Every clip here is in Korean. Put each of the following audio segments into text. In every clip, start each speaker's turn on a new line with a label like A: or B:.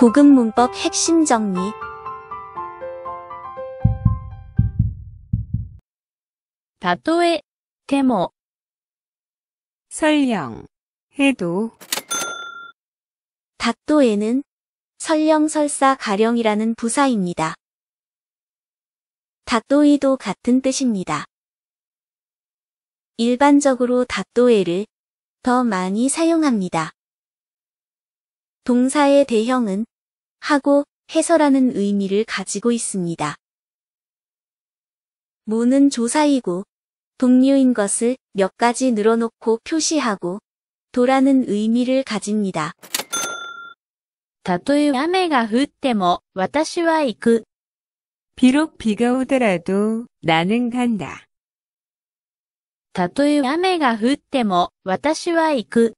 A: 고급 문법 핵심 정리 다토에 테모 설령 해도 다토에는 설령 설사 가령이라는 부사입니다. 다또이도 같은 뜻입니다. 일반적으로 다또에를 더 많이 사용합니다. 동사의 대형은 하고 해서라는 의미를 가지고 있습니다. 무는 조사이고 동료인 것을 몇 가지 늘어놓고 표시하고 도라는 의미를 가집니다. たとえ雨が降っても私は行く. 비록
B: 비가 오더라도 나는 간다. たとえ雨が降っても私は行く.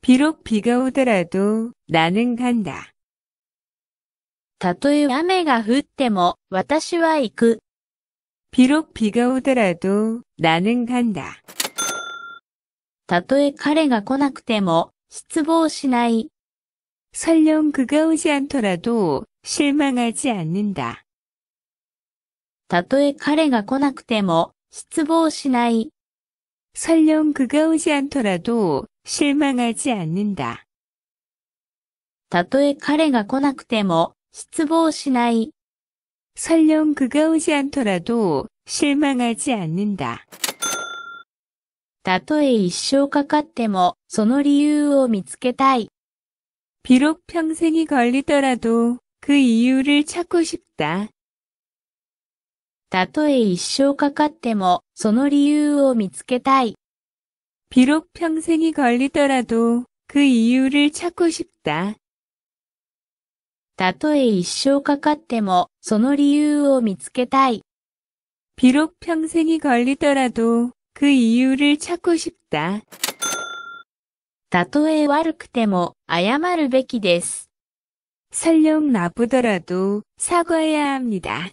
B: 비록 비가 오더라도 나는 간다. たとえ雨が降っても私は行く。 비록 비가 오더라도 나는 간다. たとえ彼が来なくても失望しない。 설령 그가 오지 않더라도 실망하지 않는다. たとえ彼が来なくても失望しない。 설령 그가 오지 않더라도 실망하지 않는다. たとえ彼が来なくても、失望しない。 설령 그가 오지 않더라도 실망하지 않는다. たとえ一生かかっても、その理由を見つけたい。 비록 평생이 걸리더라도 그 이유를 찾고 싶다. たとえ一生かかっても、その理由を見つけたい。비록평생이걸리더라도그이유를찾고싶다たとえ一生かかっても、その理由を見つけたい。비록평생이걸리더라도그이유를찾고싶다たとえ悪くても、謝るべきです。설령나쁘더라도사과해야합니다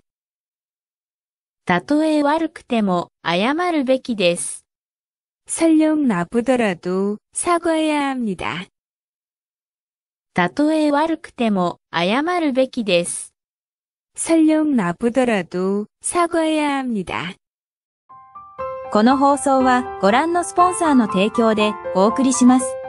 B: たとえ悪くても、謝るべきです。설령나쁘더라도사과해야합니다たとえ悪くても謝るべきです。설령나쁘더라
A: 도사과해야합니다この放送はご覧のスポンサーの提供でお送りします。